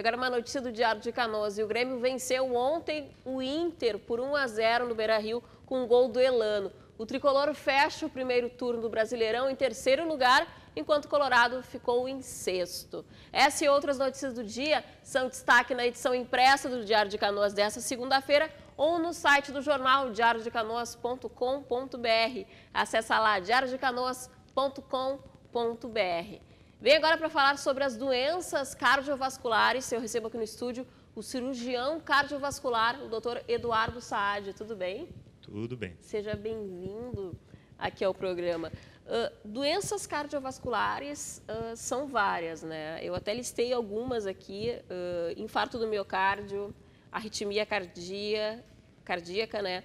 agora uma notícia do Diário de Canoas. E o Grêmio venceu ontem o Inter por 1 a 0 no Beira-Rio com um gol do Elano. O tricolor fecha o primeiro turno do Brasileirão em terceiro lugar, enquanto o Colorado ficou em sexto. Essa e outras notícias do dia são destaque na edição impressa do Diário de Canoas desta segunda-feira ou no site do jornal diariodecanoas.com.br. Acesse lá diariodecanoas.com.br. Vem agora para falar sobre as doenças cardiovasculares. Eu recebo aqui no estúdio o cirurgião cardiovascular, o doutor Eduardo Saad. Tudo bem? Tudo bem. Seja bem-vindo aqui ao programa. Uh, doenças cardiovasculares uh, são várias, né? Eu até listei algumas aqui: uh, infarto do miocárdio, arritmia cardia, cardíaca, né?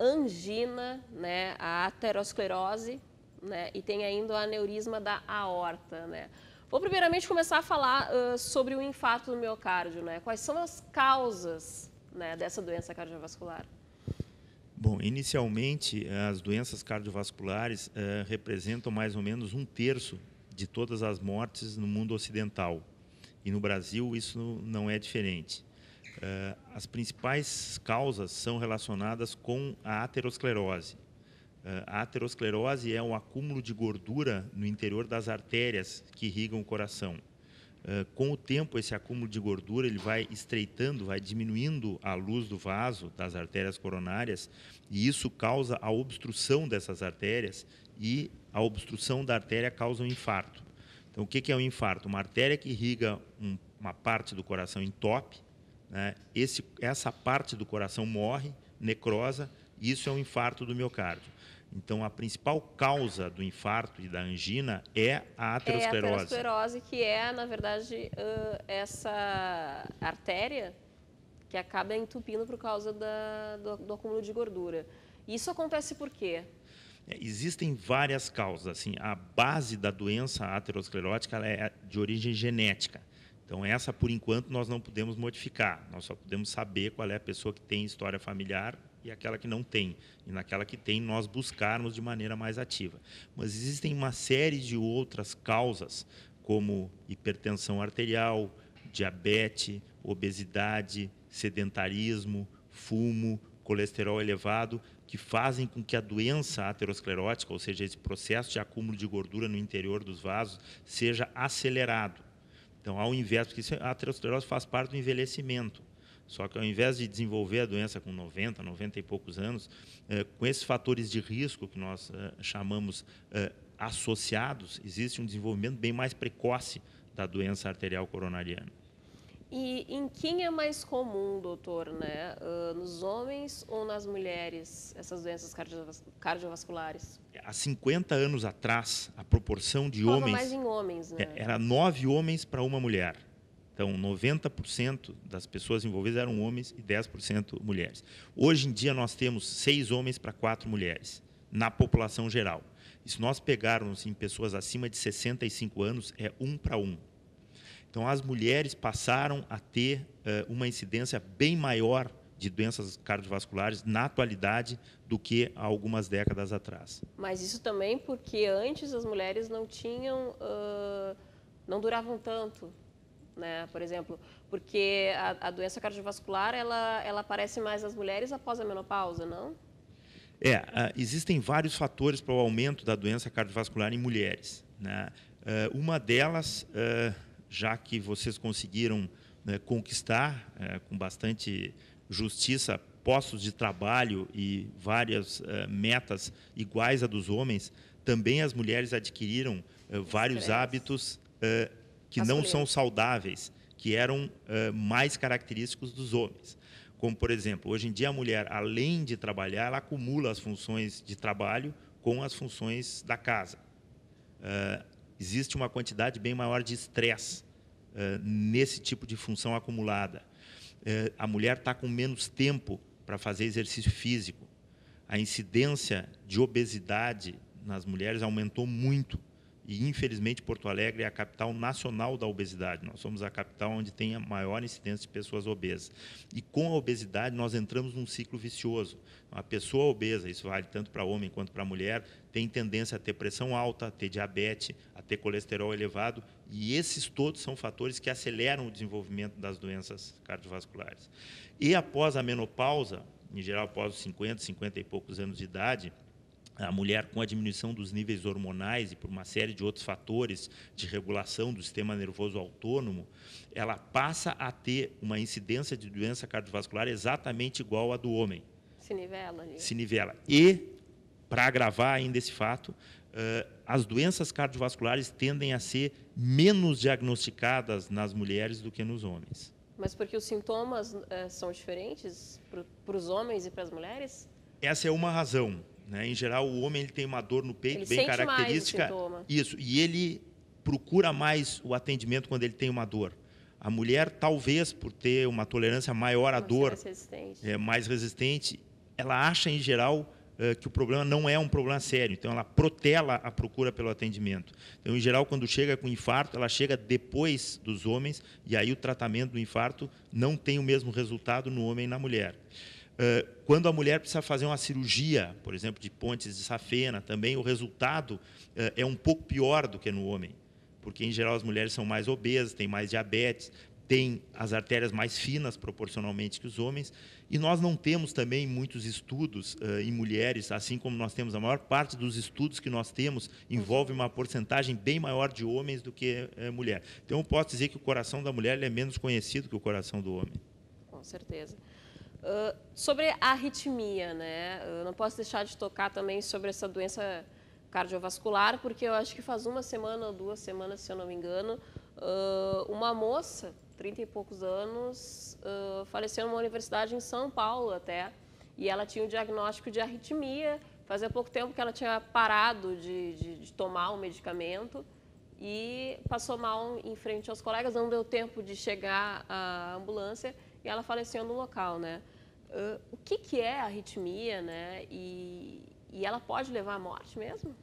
angina, né? A aterosclerose, né? E tem ainda o aneurisma da aorta, né? Vou primeiramente começar a falar uh, sobre o infarto do miocárdio, né? Quais são as causas né, dessa doença cardiovascular? Bom, inicialmente as doenças cardiovasculares uh, representam mais ou menos um terço de todas as mortes no mundo ocidental. E no Brasil isso não é diferente. Uh, as principais causas são relacionadas com a aterosclerose, eh, a aterosclerose é um acúmulo de gordura no interior das artérias que irrigam o coração. Eh, com o tempo, esse acúmulo de gordura ele vai estreitando, vai diminuindo a luz do vaso das artérias coronárias, e isso causa a obstrução dessas artérias, e a obstrução da artéria causa um infarto. Então, o que é um infarto? Uma artéria que irriga uma parte do coração em top, né? essa parte do coração morre, necrosa, e isso é um infarto do miocárdio. Então, a principal causa do infarto e da angina é a aterosclerose. É a aterosclerose, que é, na verdade, ah, essa artéria que acaba entupindo por causa da, do, do, acúmulo de gordura. Isso acontece por quê? É, existem várias causas. Assim, a base da doença aterosclerótica é de origem genética. Então, essa, por enquanto, nós não podemos modificar. Nós só podemos saber qual é a pessoa que tem história familiar e aquela que não tem. E naquela que tem, nós buscarmos de maneira mais ativa. Mas existem uma série de outras causas, como hipertensão arterial, diabetes, obesidade, sedentarismo, fumo, colesterol elevado, que fazem com que a doença aterosclerótica, ou seja, esse processo de acúmulo de gordura no interior dos vasos, seja acelerado. Então, ao inverso, porque a aterosclerose faz parte do envelhecimento. Só que ao invés de desenvolver a doença com 90, 90 e poucos anos, eh, com esses fatores de risco que nós eh, chamamos eh, associados, existe um desenvolvimento bem mais precoce da doença arterial coronariana. E em quem é mais comum, doutor, né? Uh, nos homens ou nas mulheres, essas doenças cardiovas cardiovasculares? Há 50 anos atrás, a proporção de Falava homens... mais em homens, né? É, era 9 homens para uma mulher. Então, 90% das pessoas envolvidas eram homens e 10% mulheres. Hoje em dia, nós temos seis homens para quatro mulheres na população geral. E se nós pegarmos em assim, pessoas acima de 65 anos, é um para um. Então, as mulheres passaram a ter uh, uma incidência bem maior de doenças cardiovasculares na atualidade do que há algumas décadas atrás. Mas isso também porque antes as mulheres não tinham, uh, não duravam tanto né? Por exemplo, porque a, a doença cardiovascular ela, ela aparece mais nas mulheres após a menopausa, não? É, ah, existem vários fatores para o aumento da doença cardiovascular em mulheres. Né? Ah, uma delas, ah, já que vocês conseguiram né, conquistar eh, com bastante justiça postos de trabalho e várias metas iguais a dos homens, também as mulheres adquiriram eh, vários hábitos que não são saudáveis, que eram uh, mais característicos dos homens. Como, por exemplo, hoje em dia a mulher, além de trabalhar, ela acumula as funções de trabalho com as funções da casa. Uh, existe uma quantidade bem maior de estresse uh, nesse tipo de função acumulada. a mulher está com menos tempo para fazer exercício físico. A incidência de obesidade nas mulheres aumentou muito e, infelizmente, Porto Alegre é a capital nacional da obesidade. Nós somos a capital onde tem a maior incidência de pessoas obesas. E com a obesidade, nós entramos num ciclo vicioso. A pessoa obesa, isso vale tanto para homem quanto para mulher, tem tendência a ter pressão alta, a ter diabetes, a ter colesterol elevado. E esses todos são fatores que aceleram o desenvolvimento das doenças cardiovasculares. E após a menopausa, em geral após os 50, 50 e poucos anos de idade, a mulher com a diminuição dos níveis hormonais e por uma série de outros fatores de regulação do sistema nervoso autônomo, ela passa a ter uma incidência de doença cardiovascular exatamente igual à do homem. Se nivela ali. Se nivela. E, para agravar ainda esse fato, eh, as doenças cardiovasculares tendem a ser menos diagnosticadas nas mulheres do que nos homens. Mas porque os sintomas eh, são diferentes para os homens e para as mulheres? Essa é uma razão né? Em geral, o homem ele tem uma dor no peito ele bem característica. isso. E ele procura mais o atendimento quando ele tem uma dor. A mulher, talvez por ter uma tolerância maior à dor, resistente. é mais resistente, ela acha em geral eh, que o problema não é um problema sério. Então, ela protela a procura pelo atendimento. Então, em geral, quando chega com infarto, ela chega depois dos homens, e aí o tratamento do infarto não tem o mesmo resultado no homem e na mulher. Eh, quando a mulher precisa fazer uma cirurgia, por exemplo, de pontes de safena, também o resultado eh, é um pouco pior do que no homem, porque em geral as mulheres são mais obesas, têm mais diabetes, têm as artérias mais finas proporcionalmente que os homens, e nós não temos também muitos estudos eh, em mulheres, assim como nós temos a maior parte dos estudos que nós temos envolve uma porcentagem bem maior de homens do que mulher. Então eu posso dizer que o coração da mulher é menos conhecido que o coração do homem. Com certeza. Ah, sobre a arritmia, né? Eu não posso deixar de tocar também sobre essa doença cardiovascular, porque eu acho que faz uma semana ou duas semanas, se eu não me engano, uh, uma moça, 30 e poucos anos, uh, faleceu numa universidade em São Paulo até, e ela tinha o diagnóstico de arritmia, fazia pouco tempo que ela tinha parado de, de, de tomar o medicamento, e passou mal em frente aos colegas, não deu tempo de chegar a ambulância e ela faleceu no local, né? Ah, o que, que é a arritmia, né? E, e ela pode levar à morte mesmo?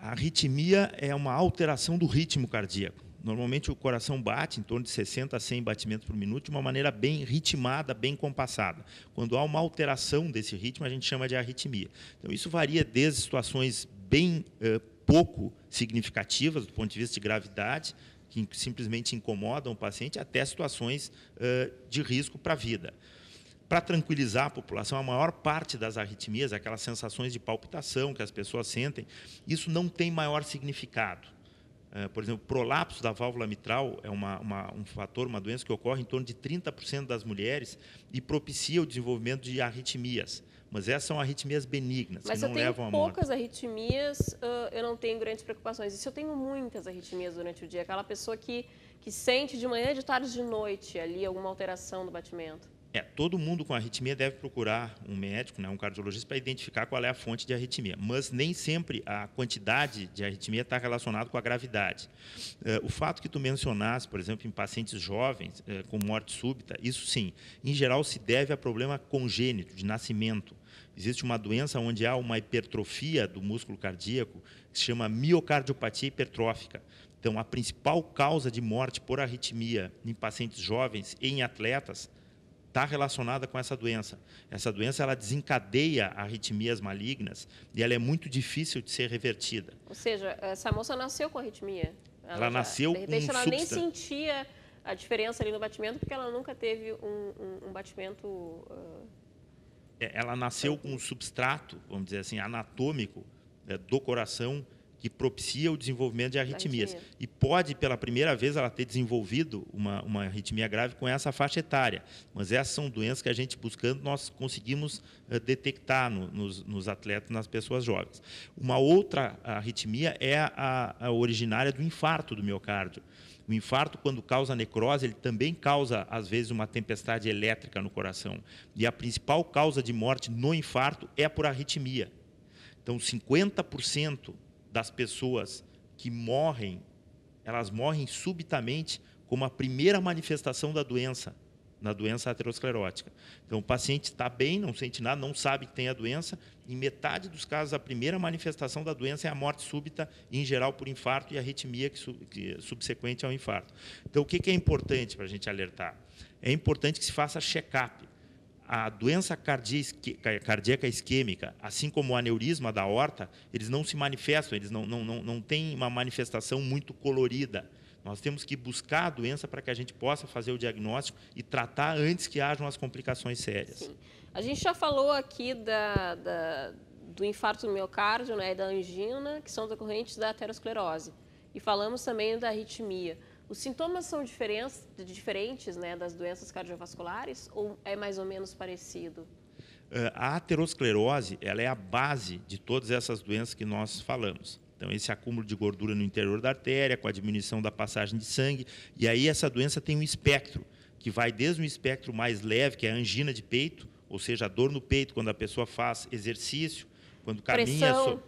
A arritmia é uma alteração do ritmo cardíaco. Normalmente o coração bate em torno de 60 a 100 batimentos por minuto de uma maneira bem ritmada, bem compassada. Quando há uma alteração desse ritmo, a gente chama de arritmia. Então isso varia desde situações bem eh, pouco significativas do ponto de vista de gravidade, que simplesmente incomodam o paciente, até situações eh, de risco para a vida para tranquilizar a população, a maior parte das arritmias, aquelas sensações de palpitação que as pessoas sentem, isso não tem maior significado. É, por exemplo, prolapso da válvula mitral é uma, uma, um fator, uma doença que ocorre em torno de 30% das mulheres e propicia o desenvolvimento de arritmias. Mas essas são arritmias benignas, Mas que não levam a morte. Mas eu tenho poucas arritmias, eu não tenho grandes preocupações. E se eu tenho muitas arritmias durante o dia? Aquela pessoa que, que sente de manhã, de tarde, de noite ali alguma alteração do batimento? É, todo mundo com arritmia deve procurar um médico, né, um cardiologista, para identificar qual é a fonte de arritmia. Mas nem sempre a quantidade de arritmia está relacionada com a gravidade. É, o fato que tu mencionaste, por exemplo, em pacientes jovens é, com morte súbita, isso sim, em geral se deve a problema congênito, de nascimento. Existe uma doença onde há uma hipertrofia do músculo cardíaco, que se chama miocardiopatia hipertrófica. Então, a principal causa de morte por arritmia em pacientes jovens e em atletas está relacionada com essa doença. Essa doença ela desencadeia arritmias malignas e ela é muito difícil de ser revertida. Ou seja, essa moça nasceu com arritmia. Ela, ela já, nasceu com De repente, ela nem sentia a diferença ali no batimento porque ela nunca teve um, um, um batimento... Uh... Ela nasceu com um substrato, vamos dizer assim, anatômico é, do coração que propicia o desenvolvimento de arritmias. E pode, pela primeira vez, ela ter desenvolvido uma, uma arritmia grave com essa faixa etária. Mas essas são doenças que a gente, buscando, nós conseguimos uh, detectar no, nos, nos, atletas, nas pessoas jovens. Uma outra arritmia é a, a originária do infarto do miocárdio. O infarto, quando causa necrose, ele também causa, às vezes, uma tempestade elétrica no coração. E a principal causa de morte no infarto é por arritmia. Então, 50% das pessoas que morrem, elas morrem subitamente como a primeira manifestação da doença, na doença aterosclerótica. Então, o paciente está bem, não sente nada, não sabe que tem a doença. Em metade dos casos, a primeira manifestação da doença é a morte súbita, em geral por infarto e arritmia que, que é subsequente ao infarto. Então, o que, que é importante para a gente alertar? É importante que se faça check-up a doença cardíaca isquêmica, assim como o aneurisma da horta, eles não se manifestam, eles não, não, não, não têm uma manifestação muito colorida. Nós temos que buscar a doença para que a gente possa fazer o diagnóstico e tratar antes que hajam as complicações sérias. Sim. A gente já falou aqui da, da, do infarto do miocárdio né, e da angina, que são decorrentes da aterosclerose. E falamos também da arritmia. Os sintomas são diferentes, né, das doenças cardiovasculares ou é mais ou menos parecido? É, a aterosclerose ela é a base de todas essas doenças que nós falamos. Então, esse acúmulo de gordura no interior da artéria, com a diminuição da passagem de sangue, e aí essa doença tem um espectro, que vai desde um espectro mais leve, que é a angina de peito, ou seja, a dor no peito quando a pessoa faz exercício, quando caminha.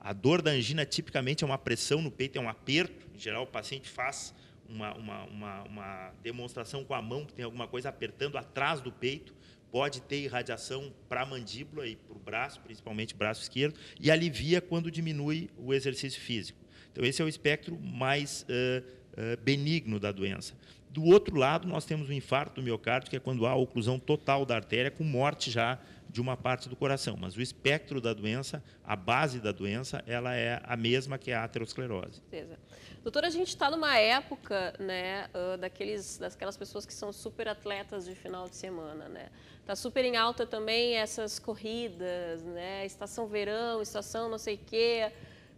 A dor da angina tipicamente é uma pressão no peito, é um aperto, em geral o paciente faz uma, uma, uma, uma demonstração com a mão que tem alguma coisa apertando atrás do peito, pode ter irradiação para a mandíbula e para o braço, principalmente braço esquerdo, e alivia quando diminui o exercício físico. Então, esse é o espectro mais uh, uh, benigno da doença. Do outro lado, nós temos o infarto do miocárdio, que é quando há oclusão total da artéria, com morte já de uma parte do coração, mas o espectro da doença, a base da doença, ela é a mesma que é a aterosclerose. Certeza. Doutora, a gente está numa época, né, daqueles, daquelas pessoas que são super atletas de final de semana, né? Tá super em alta também essas corridas, né? Estação verão, estação não sei quê.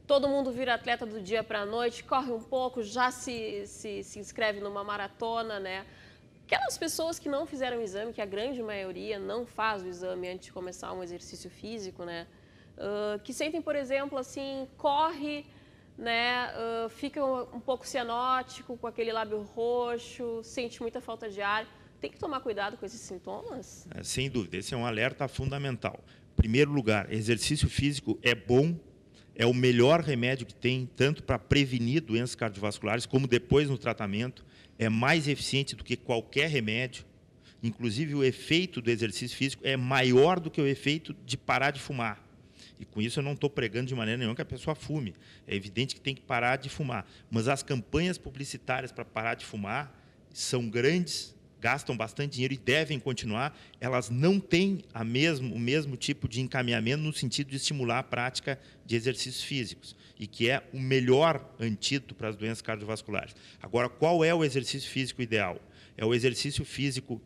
Todo mundo vira atleta do dia para a noite, corre um pouco, já se, se, se inscreve numa maratona, né? Aquelas pessoas que não fizeram o exame, que a grande maioria não faz o exame antes de começar um exercício físico, né? Uh, que sentem, por exemplo, assim, corre, né? Uh, fica um, pouco cianótico, com aquele lábio roxo, sente muita falta de ar. Tem que tomar cuidado com esses sintomas? É, sem dúvida, esse é um alerta fundamental. Primeiro lugar, exercício físico é bom é o melhor remédio que tem, tanto para prevenir doenças cardiovasculares, como depois no tratamento é mais eficiente do que qualquer remédio. Inclusive, o efeito do exercício físico é maior do que o efeito de parar de fumar. E com isso eu não estou pregando de maneira nenhuma que a pessoa fume. É evidente que tem que parar de fumar. Mas as campanhas publicitárias para parar de fumar são grandes gastam bastante dinheiro e devem continuar, elas não têm a mesmo, o mesmo tipo de encaminhamento no sentido de estimular a prática de exercícios físicos, e que é o melhor antídoto para as doenças cardiovasculares. Agora, qual é o exercício físico ideal? É o exercício físico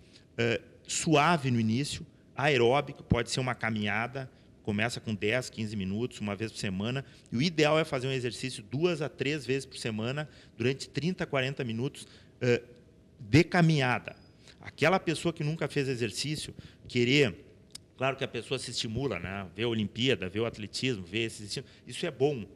suave no início, aeróbico, pode ser uma caminhada, começa com 10, 15 minutos, uma vez por semana. E o ideal é fazer um exercício duas a três vezes por semana, durante 30, 40 minutos, de caminhada. Aquela pessoa que nunca fez exercício, querer. Claro que a pessoa se estimula, né? vê a Olimpíada, vê o atletismo, vê esse. Isso é bom,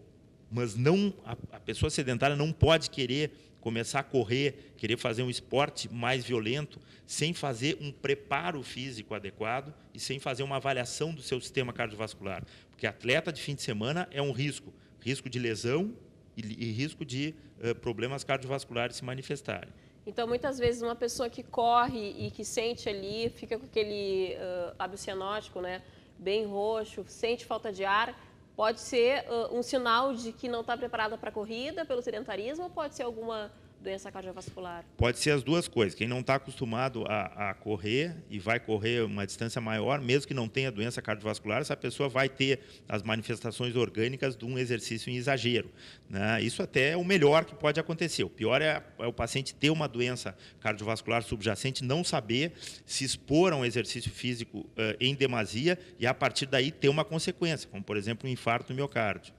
mas não a, a pessoa sedentária não pode querer começar a correr, querer fazer um esporte mais violento, sem fazer um preparo físico adequado e sem fazer uma avaliação do seu sistema cardiovascular. Porque atleta de fim de semana é um risco risco de lesão e, e risco de uh, problemas cardiovasculares se manifestarem. Então, muitas vezes, uma pessoa que corre e que sente ali, fica com aquele uh, abcianótico, né, bem roxo, sente falta de ar, pode ser uh, um sinal de que não está preparada para a corrida, pelo sedentarismo, ou pode ser alguma doença cardiovascular? Pode ser as duas coisas. Quem não está acostumado a, a, correr e vai correr uma distância maior, mesmo que não tenha doença cardiovascular, essa pessoa vai ter as manifestações orgânicas de um exercício em exagero. Né? Isso até é o melhor que pode acontecer. O pior é, é o paciente ter uma doença cardiovascular subjacente, não saber se expor a um exercício físico uh, em demasia e, a partir daí, ter uma consequência, como, por exemplo, um infarto miocárdio.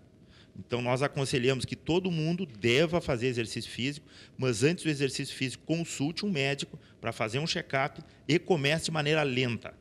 Então, nós aconselhamos que todo mundo deva fazer exercício físico, mas antes do exercício físico, consulte um médico para fazer um check-up e comece de maneira lenta.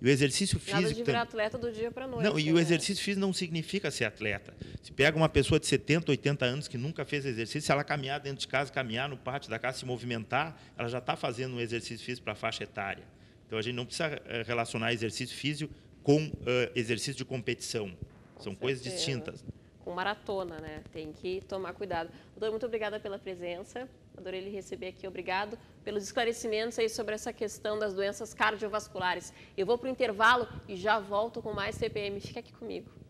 E o exercício Nada físico. de virar atleta do dia para noite. Não, e né? o exercício físico não significa ser atleta. Se pega uma pessoa de 70, 80 anos que nunca fez exercício, se ela caminhar dentro de casa, caminhar no pátio da casa, se movimentar, ela já está fazendo um exercício físico para a faixa etária. Então a gente não precisa eh, relacionar exercício físico com uh, exercício de competição. São com coisas distintas com maratona, né? Tem que tomar cuidado. Doutor, muito obrigada pela presença. Adorei lhe receber aqui. Obrigado pelos esclarecimentos aí sobre essa questão das doenças cardiovasculares. Eu vou para o intervalo e já volto com mais CPM. Fica aqui comigo.